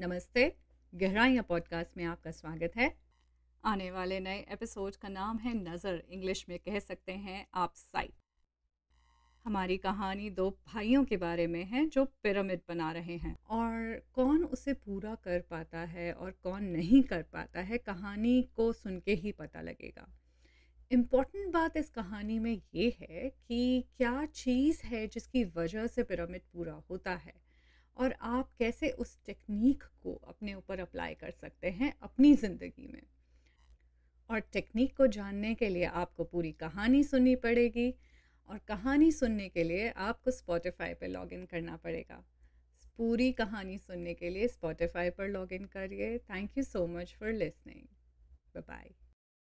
नमस्ते गहराइया पॉडकास्ट में आपका स्वागत है आने वाले नए एपिसोड का नाम है नज़र इंग्लिश में कह सकते हैं आप साइट हमारी कहानी दो भाइयों के बारे में है जो पिरामिड बना रहे हैं और कौन उसे पूरा कर पाता है और कौन नहीं कर पाता है कहानी को सुन के ही पता लगेगा इम्पॉर्टेंट बात इस कहानी में ये है कि क्या चीज़ है जिसकी वजह से पिरामिड पूरा होता है और आप कैसे उस टेक्निक को अपने ऊपर अप्लाई कर सकते हैं अपनी ज़िंदगी में और टेक्निक को जानने के लिए आपको पूरी कहानी सुननी पड़ेगी और कहानी सुनने के लिए आपको स्पॉटिफाई पर लॉगिन करना पड़ेगा पूरी कहानी सुनने के लिए स्पॉटिफाई पर लॉगिन करिए thank you so much for listening bye